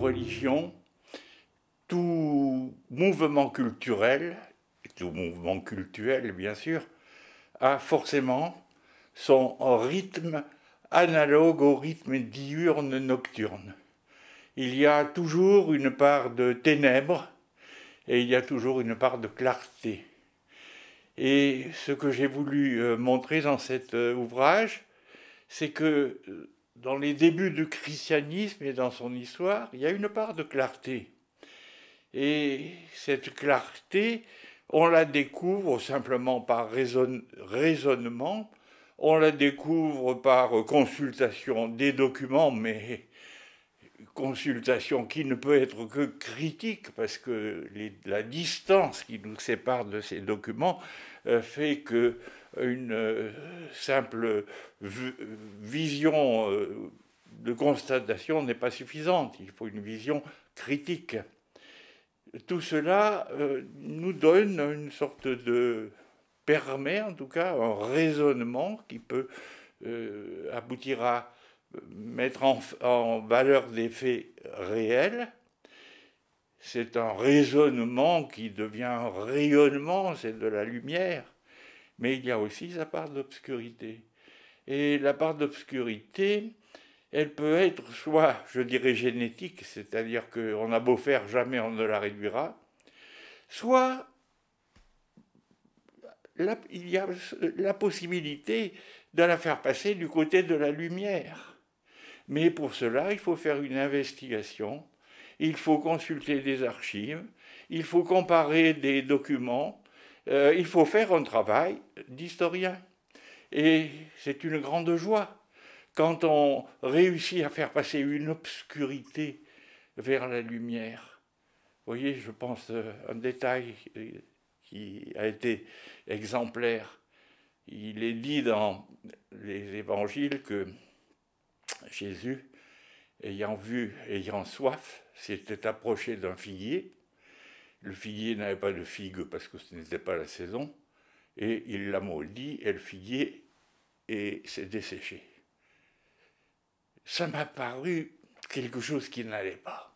religion, tout mouvement culturel, tout mouvement culturel, bien sûr, a forcément son rythme analogue au rythme diurne-nocturne. Il y a toujours une part de ténèbres et il y a toujours une part de clarté. Et ce que j'ai voulu euh, montrer dans cet euh, ouvrage, c'est que euh, dans les débuts du christianisme et dans son histoire, il y a une part de clarté. Et cette clarté, on la découvre simplement par raisonnement, on la découvre par consultation des documents, mais consultation qui ne peut être que critique, parce que la distance qui nous sépare de ces documents euh, fait que une euh, simple vision euh, de constatation n'est pas suffisante, il faut une vision critique. Tout cela euh, nous donne une sorte de permet en tout cas un raisonnement qui peut aboutir à mettre en, valeur des faits réels. C'est un raisonnement qui devient un rayonnement, c'est de la lumière mais il y a aussi sa part d'obscurité. Et la part d'obscurité, elle peut être soit, je dirais, génétique, c'est-à-dire qu'on a beau faire, jamais on ne la réduira, soit il y a la possibilité de la faire passer du côté de la lumière. Mais pour cela, il faut faire une investigation, il faut consulter des archives, il faut comparer des documents, euh, il faut faire un travail d'historien. Et c'est une grande joie quand on réussit à faire passer une obscurité vers la lumière. Vous voyez, je pense euh, un détail euh, qui a été exemplaire. Il est dit dans les évangiles que Jésus, ayant vu, ayant soif, s'était approché d'un figuier le figuier n'avait pas de figue parce que ce n'était pas la saison, et il l'a maudit, et le figuier s'est desséché. Ça m'a paru quelque chose qui n'allait pas.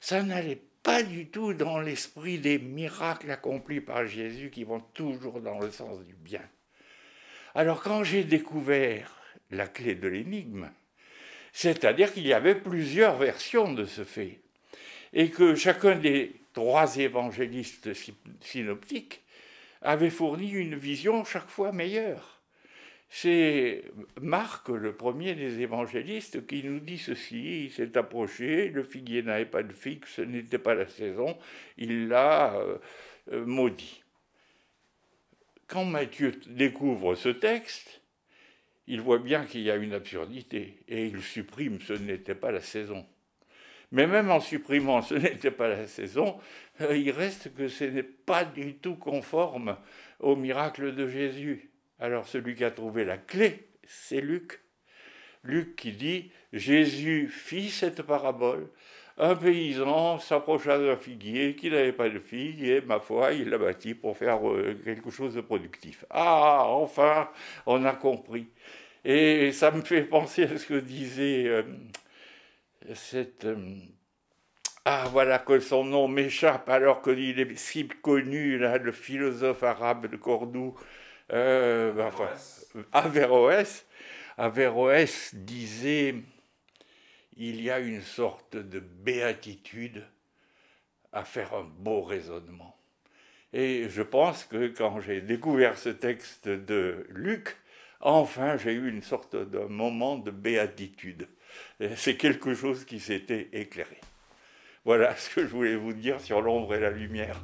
Ça n'allait pas du tout dans l'esprit des miracles accomplis par Jésus qui vont toujours dans le sens du bien. Alors quand j'ai découvert la clé de l'énigme, c'est-à-dire qu'il y avait plusieurs versions de ce fait, et que chacun des trois évangélistes synoptiques avaient fourni une vision chaque fois meilleure. C'est Marc, le premier des évangélistes, qui nous dit ceci, il s'est approché, le figuier n'avait pas de figue, ce n'était pas la saison, il l'a euh, euh, maudit. Quand Matthieu découvre ce texte, il voit bien qu'il y a une absurdité et il supprime ce n'était pas la saison. Mais même en supprimant ce n'était pas la saison, euh, il reste que ce n'est pas du tout conforme au miracle de Jésus. Alors celui qui a trouvé la clé, c'est Luc. Luc qui dit, Jésus fit cette parabole. Un paysan s'approcha d'un figuier qui n'avait pas de fille et, ma foi, il l'a bâti pour faire euh, quelque chose de productif. Ah, enfin, on a compris. Et ça me fait penser à ce que disait... Euh, euh, ah, voilà que son nom m'échappe alors qu'il est si connu, là, le philosophe arabe de Cordoue, euh, Averroès. Averroès disait il y a une sorte de béatitude à faire un beau raisonnement. Et je pense que quand j'ai découvert ce texte de Luc, enfin j'ai eu une sorte de moment de béatitude c'est quelque chose qui s'était éclairé. Voilà ce que je voulais vous dire sur l'ombre et la lumière.